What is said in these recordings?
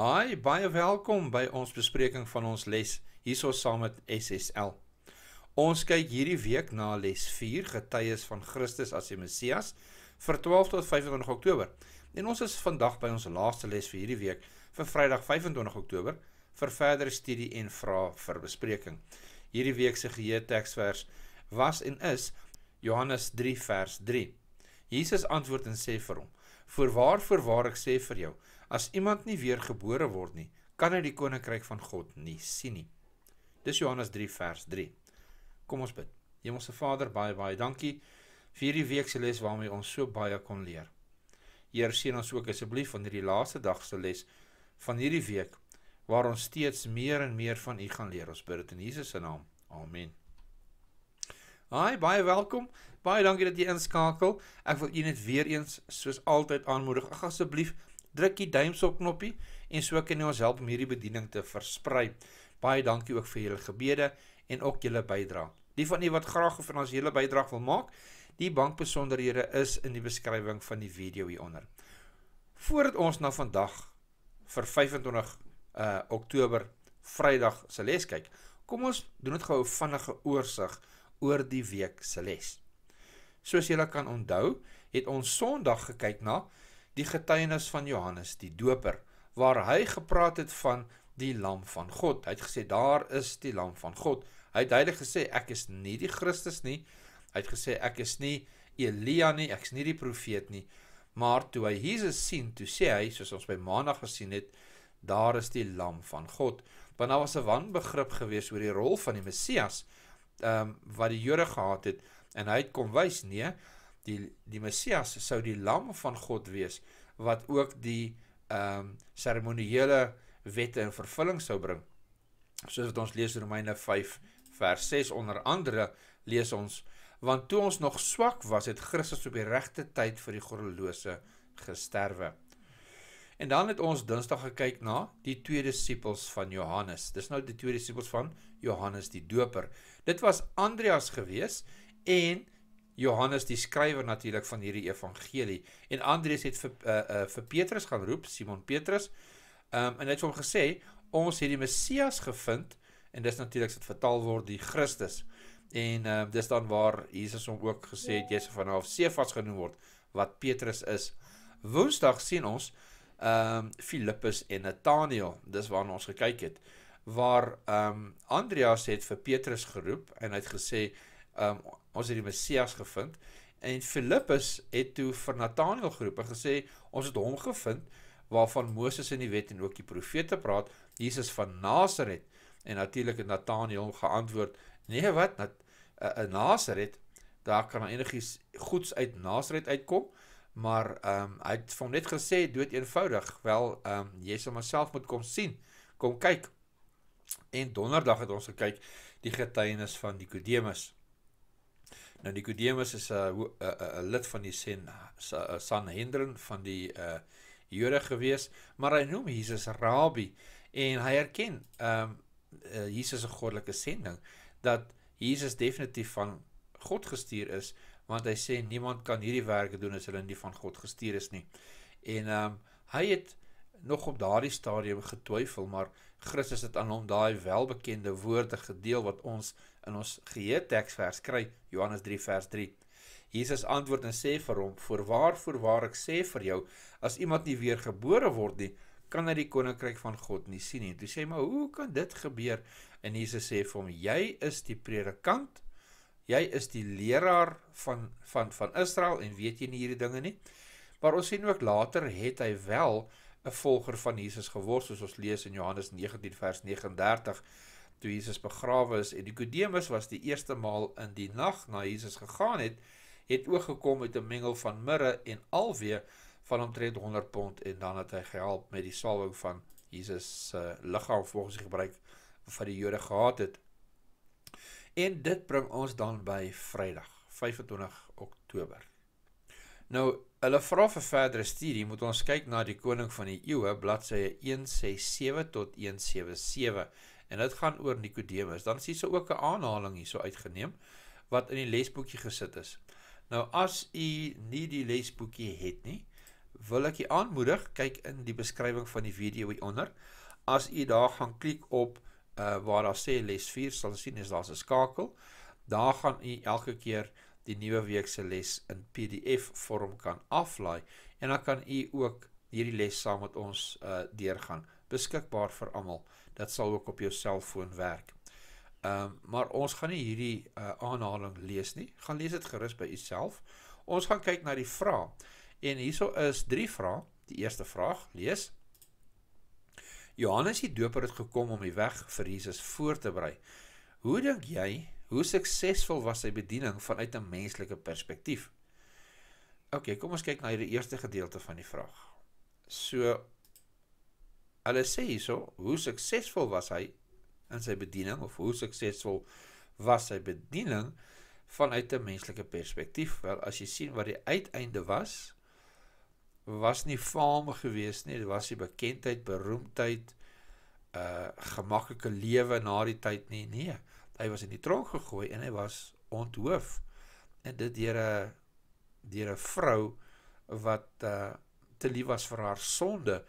Hi, baie welkom by ons bespreking van ons les hierso saam met SSL. Ons kyk hierdie week na les 4 Getuies van Christus as die Messias vir 12 tot 25 Oktober. En ons is vandag by ons laaste les vir hierdie week vir Vrydag 25 Oktober vir verdere studie en vrae vir bespreking. Hierdie week se geheue teksvers was en is Johannes 3 vers 3. Jesus antwoord en sê vir hom: "Voorwaar, voorwaar ek sê vir jou, As iemand nie weer gebore word nie, kan hy die koninkryk van God nie sien nie. Dis Johannes 3 vers 3. Kom ons bid. Hemelse Vader, baie baie dankie vir hierdie week se les waarmee ons so baie kon leer. Heer, seën ons ook asseblief van hierdie laaste dag se les van hierdie week waar ons steeds meer en meer van U gaan leer. Ons bid dit in Jesus se naam. Amen. Hi, baie welkom. Baie dankie dat jy inskakel. Ek wil u net weer eens soos altyd aanmoedig. Ag asseblief, druk die duimsop knoppie en so kan jy ons help om hierdie bediening te versprei. Baie dankie ook vir julle gebede en ook julle bydrae. Die van u wat graag 'n finansiële bydrae wil maak, die bankbesonderhede is in die beskrywing van die video hieronder. Voordat ons na vandag vir 25 uh eh, Oktober Vrydag se les kyk, kom ons doen dit gou 'n vinnige oorsig oor die week se les. Soos julle kan onthou, het ons Sondag gekyk na die getuienis van Johannes die Doper waar hy gepraat het van die lam van God. Hy het gesê daar is die lam van God. Hy het heilig gesê ek is nie die Christus nie. Hy het gesê ek is nie Elia nie, ek's nie die profeet nie. Maar toe hy Jesus sien, toe sê hy soos ons by Maandag gesien het, daar is die lam van God. Want daar was 'n wanbegrip gewees oor die rol van die Messias ehm um, wat die Jode gehad het en hy het kom wys nee, die die Messias sou die lam van God wees wat ook die ehm um, seremonieele wette in vervulling sou bring. Soos wat ons lees Romeine 5 vers 6 onder andere lees ons want toe ons nog swak was het Christus op die regte tyd vir die goddelose gesterwe. En dan het ons Dinsdag gekyk na die twee disippels van Johannes. Dis nou die twee disippels van Johannes die Doper. Dit was Andreas geweest en Johannes die skrywer natuurlik van hierdie evangelie en Andreas het vir uh, uh, vir Petrus gaan roep, Simon Petrus. Ehm um, en hy het hom gesê ons het die Messias gevind en dis natuurliks wat vertaal word die Christus. En ehm uh, dis dan waar Jesus hom ook gesê het Jesus van Naaf Sefas genoem word wat Petrus is. Woensdag sien ons ehm um, Filippus en Nathanael. Dis waarna ons gekyk het waar ehm um, Andreas het vir Petrus geroep en hy het gesê ehm um, ons het die Messias gevind en Filippus het toe vir Nataneel geroep en gesê ons het hom gevind waarvan Moses in die wet en ook die profete praat Jesus van Nasaret en natuurlik het Nataneel hom geantwoord nee wat 'n uh, eh, uh, eh, Nasaret daar kan enigiets goeds uit Nasaret uitkom maar ehm um, hy het hom net gesê dood eenvoudig wel ehm um, jy sal myself moet kom sien kom kyk en donderdag het ons gekyk die getuienis van Nikodemus Nou Nikodemus is 'n eh, 'n eh, eh, lid van die Sen Sanhedrin van die uh Jode gewees, maar hy noem Jesus Rabbi en hy erken ehm um, uh, Jesus 'n goddelike sending dat Jesus definitief van God gestuur is want hy sê niemand kan hierdie werke doen as hulle nie van God gestuur is nie. En ehm um, hy het nog op daardie stadium getwyfel, maar Christus het aan hom daai welbekende woorde gedeel wat ons in ons geheueteksvers kry, Johannes 3 vers 3. Jesus antwoord en sê vir hom: "Voorwaar, voorwaar ek sê vir jou, as iemand nie weer gebore word nie, kan hy die koninkryk van God nie sien nie." Toe sê hy: "Maar hoe kan dit gebeur?" En Jesus sê vir hom: "Jy is die predikant Jy is die leraar van van van Israel en weet jy nie hierdie dinge nie. Maar ons sien ook later het hy wel 'n volger van Jesus geword soos ons lees in Johannes 19 vers 39 toe Jesus begrawe is en Nikodemus was die eerste maal in die nag na Jesus gegaan het het ook gekom met 'n mengel van mirre en alweer van omtrent 100 pond en dan het hy gehelp met die salwing van Jesus se uh, liggaam volgens die gebruik van die Jode gehad het. En dit bring ons dan by Vrydag, 25 Oktober. Nou Hulle vra vir verdere studie moet ons kyk na die koning van die eeue bladsye 167 tot 177 en dit gaan oor Nikodemus. Dan sien se ook 'n aanhaling hierso uitgeneem wat in die lesboekie gesit is. Nou as u nie die lesboekie het nie, wil ek u aanmoedig kyk in die beskrywing van die video hieronder. As u daar gaan klik op uh, waar daar sê les 4 sal sien is daar 'n skakel. Daar gaan u elke keer die nuwe week se les in PDF vorm kan aflaai en dan kan u ook hierdie les saam met ons uh deurgaan beskikbaar vir almal dit sal ook op jou selfoon werk. Ehm um, maar ons gaan nie hierdie uh aanhaling lees nie. Gaan lees dit gerus by uself. Ons gaan kyk na die vrae. En hierso is drie vrae. Die eerste vraag, lees. Johannes die Doper het gekom om die weg vir Jesus voor te berei. Hoe dink jy Hoe suksesvol was sy bediening vanuit 'n menslike perspektief? OK, kom ons kyk na hierdie eerste gedeelte van die vraag. So hulle sê hierso, hoe suksesvol was hy in sy bediening of hoe suksesvol was sy bediening vanuit 'n menslike perspektief? Wel, as jy sien wat die uiteinde was, was nie faam gewees nie, dit was nie bekendheid, beroemdheid, uh eh, gemaklike lewe na die tyd nie. Nee hy was in die tronk gegooi en hy was onthoof en dit deur 'n deur 'n vrou wat uh, te lief was vir haar sonde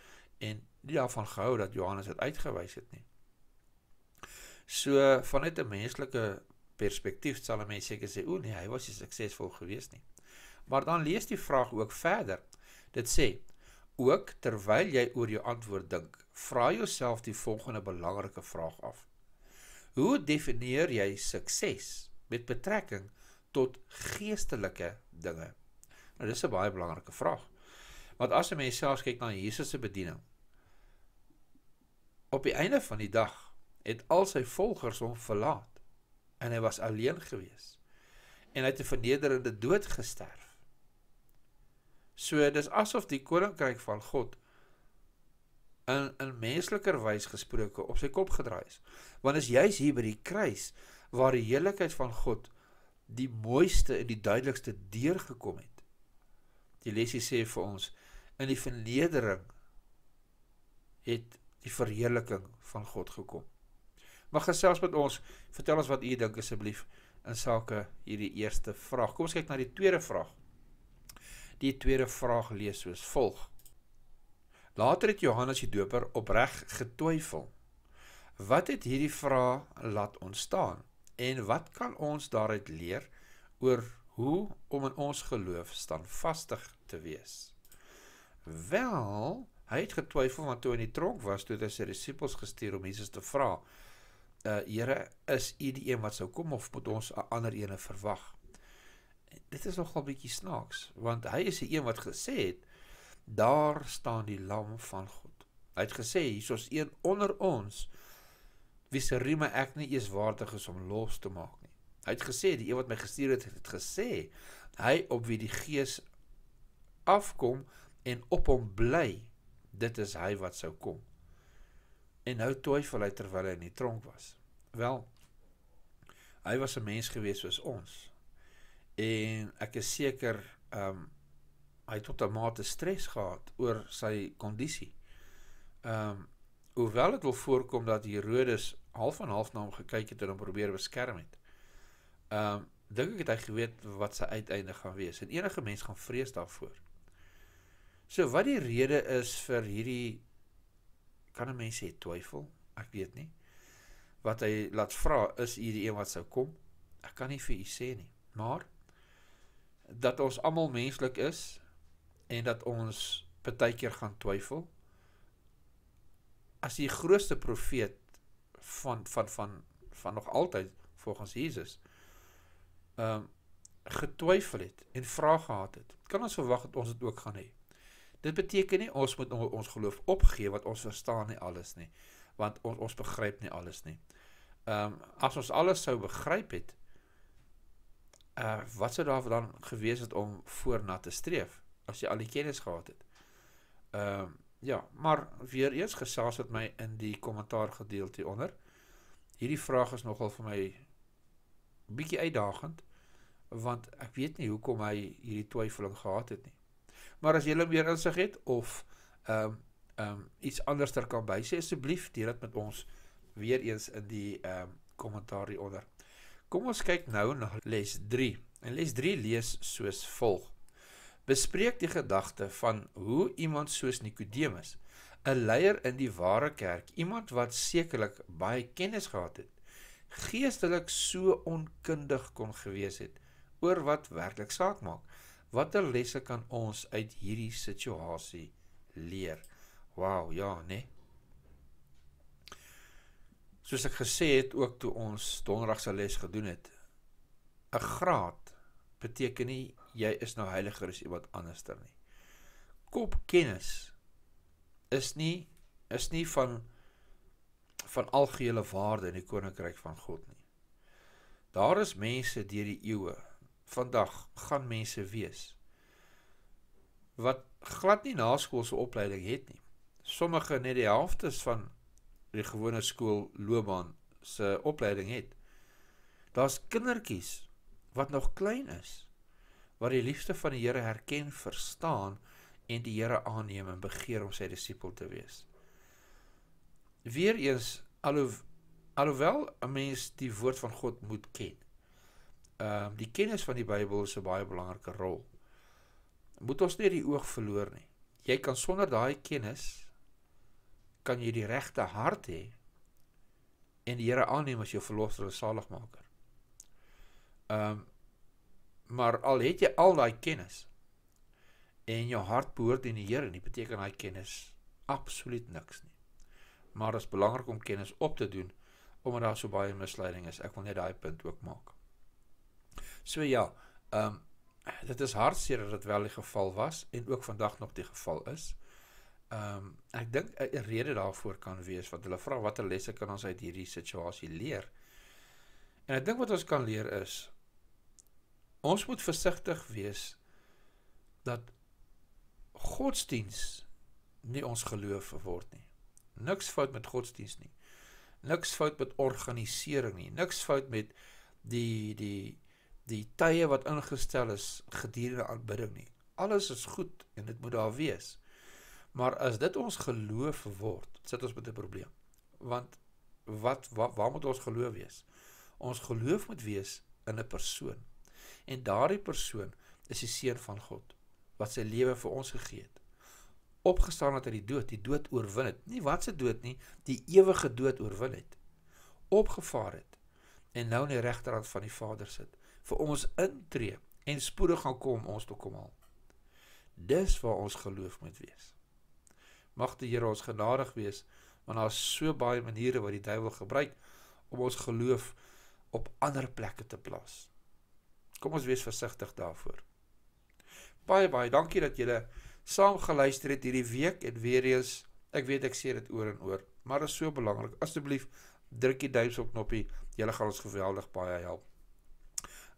en nie daarvan gehou dat Johannes dit uitgewys het nie. So vanuit 'n menslike perspektief sal 'n mens seker sê o nee, hy was nie suksesvol gewees nie. Maar dan lees die vraag ook verder. Dit sê ook terwyl jy oor jou antwoord dink, vra jouself die volgende belangrike vraag af. Hoe definieer jy sukses met betrekking tot geestelike dinge? Nou dis 'n baie belangrike vraag. Want as 'n mens self kyk na Jesus se bediening, op die einde van die dag het al sy volgers hom verlaat en hy was alleen gewees. En hy het 'n vernederende dood gesterf. So dis asof die koninkryk van God in in mensliker wys gesproke op sy kop gedraai is. Want is juis hier by die kruis waar die heiligheid van God die mooiste en die duidelikste deurgekom het. Die lesie sê vir ons in die vernedering het die verheerliking van God gekom. Mag gesels met ons, vertel ons wat u dink asseblief in sake hierdie eerste vraag. Kom ons kyk na die tweede vraag. Die tweede vraag lees soos volg: Later het Johannes die Doper opreg getwyfel. Wat het hierdie vrae laat ontstaan en wat kan ons daaruit leer oor hoe om in ons geloof standvastig te wees? Wel, hy het getwyfel want toe in die tronk was toe hulle sy disippels gestuur om Jesus te vra: "Uh Here, is U die een wat sou kom of moet ons 'n ander een verwag?" Dit is nogal bietjie snaaks want hy is die een wat gesê het daar staan die lam van God. Hy het gesê hier is een onder ons wie se riem ek nie eens waardig is om los te maak nie. Hy het gesê die een wat my gestuur het het gesê hy op wie die gees afkom en op hom bly dit is hy wat sou kom. En nou twyfel hy terwyl hy in die tronk was. Wel hy was 'n mens gewees soos ons. En ek is seker ehm um, hy het tot 'n mate stres gehad oor sy kondisie. Ehm um, hoewel dit wil voorkom dat Herodes half en half na hom gekyk het en hom probeer beskerm het. Ehm um, dink ek het hy geweet wat sy uiteinde gaan wees en enige mens gaan vrees daarvoor. So wat die rede is vir hierdie kan 'n mens sê twyfel? Ek weet nie. Wat hy laat vra is hierdie een wat sou kom. Ek kan nie vir u sê nie. Maar dat ons almal menslik is, en dat ons baie keer gaan twyfel. As die grootste profeet van van van van nog altyd volgens Jesus ehm um, getwyfel het en vrae gehad het, kan ons verwag dat ons dit ook gaan hê. Dit beteken nie ons moet ons geloof opgee wat ons verstaan nie alles nie, want ons ons begryp nie alles nie. Ehm um, as ons alles sou begryp het, eh uh, wat sou daar dan gewees het om voor na te streef? as jy al die kennis gehad het. Ehm uh, ja, maar weer eens gesels het my in die kommentaar gedeelte onder. Hierdie vraag is nogal vir my bietjie uitdagend want ek weet nie hoekom hy hierdie twyfeling gehad het nie. Maar as jy meer insig het of ehm um, ehm um, iets anderster kan bysê asseblief deel dit met ons weer eens in die ehm um, kommentaar onder. Kom ons kyk nou na les 3. En les 3 lees soos volg bespreek die gedagte van hoe iemand soos Nikodemus, 'n leier in die ware kerk, iemand wat sekerlik baie kennis gehad het, geestelik so onkundig kon gewees het oor wat werklik saak maak. Watter lesse kan ons uit hierdie situasie leer? Wow, ja, nee. Soos ek gesê het ook toe ons donderdag se les gedoen het, 'n graad beteken nie jy is nou heiliger as iemand anderster nie. Kopkennis is nie is nie van van algehele waarde in die koninkryk van God nie. Daar is mense deur die eeue. Vandag gaan mense wees wat glad nie naskoolse opleiding het nie. Sommige net die helfte van die gewone skool loopbaan se opleiding het. Daar's kindertjies wat nog klein is wat die liefde van die Here herken, verstaan en die Here aanneem en begeer om sy disipel te wees. Weereens alhoewel alhoewel 'n mens die woord van God moet ken. Ehm uh, die kennis van die Bybel is 'n baie belangrike rol. Moet ons nie die oog verloor nie. Jy kan sonder daai kennis kan jy die regte hart hê en die Here aanneem as jou verlosser en saligmaker. Ehm um, Maar al het jy al daai kennis en jou hart behoort in die Here, nie beteken daai kennis absoluut niks nie. Maar dit is belangrik om kennis op te doen omdat daar so baie misleiding is. Ek wil net daai punt ook maak. So ja, ehm um, dit is hartseer dat dit wel die geval was en ook vandag nog die geval is. Ehm um, ek dink 'n rede daarvoor kan wees wat hulle vra watter lesse kan ons uit hierdie situasie leer? En ek dink wat ons kan leer is Ons moet versigtig wees dat godsdiens nie ons geloof verword nie. Niks fout met godsdiens nie. Niks fout met organisering nie. Niks fout met die die die tye wat ingestel is gedurende aanbidding nie. Alles is goed en dit moet daar wees. Maar as dit ons geloof verword, sit ons met 'n probleem. Want wat, wat waar moet ons geloof wees? Ons geloof moet wees in 'n persoon en daardie persoon is die seun van God wat sy lewe vir ons gegee het. Opgestaan het uit die dood, die dood oorwin het. Nie wat se dood nie, die ewige dood oorwin het. Opgevaar het en nou aan die regterhand van die Vader sit vir ons intree en spoedig gaan kom ons toe kom haal. Dis waar ons geloof moet wees. Mag die Here ons genadig wees want daar's so baie maniere wat die duiwel gebruik om ons geloof op ander plekke te plaas. Kom ons wees versigtig daarvoor. Baie baie dankie dat julle saam geluister het hierdie week en weer eens ek weet ek sê dit oor en oor, maar dit is so belangrik. Asseblief druk die duim op knoppie. Julle gaan ons geweldig baie help.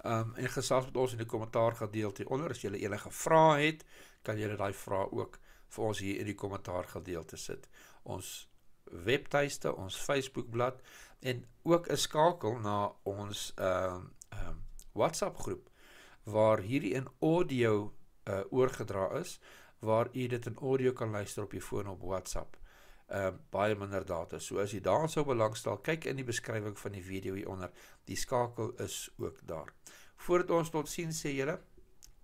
Ehm um, en gesels met ons in die kommentaar gedeelte onder as julle enige vrae het, kan julle daai vrae ook vir ons hier in die kommentaar gedeelte sit. Ons webtuiste, ons Facebookblad en ook 'n skakel na ons ehm um, ehm um, WhatsApp groep waar hierdie in audio uh, oorgedra is waar u dit in audio kan luister op u foon op WhatsApp. Ehm uh, baie minder data. So as u daar sou belangstel, kyk in die beskrywing van die video hieronder. Die skakel is ook daar. Voordat ons tot sien sê julle,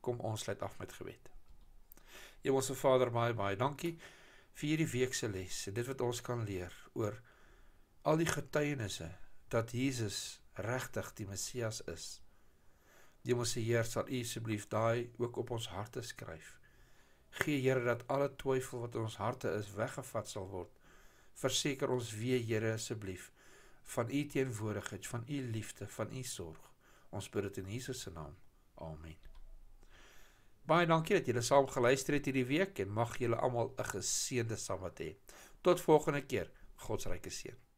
kom ons sluit af met gebed. Hemelse Vader, baie baie dankie vir hierdie week se les en dit wat ons kan leer oor al die getuienisse dat Jesus regtig die Messias is Hemelse Heer, sal U asseblief daai ook op ons harte skryf. Gê Here dat alle twyfel wat in ons harte is weggevat sal word. Verseker ons weer Here asseblief van U teenwoordigheid, van U liefde, van U sorg. Ons bid dit in Jesus se naam. Amen. Baie dankie dat julle saam geluister het hierdie week en mag julle almal 'n geseënde Sabbat hê. Tot volgende keer. God se ryke seën.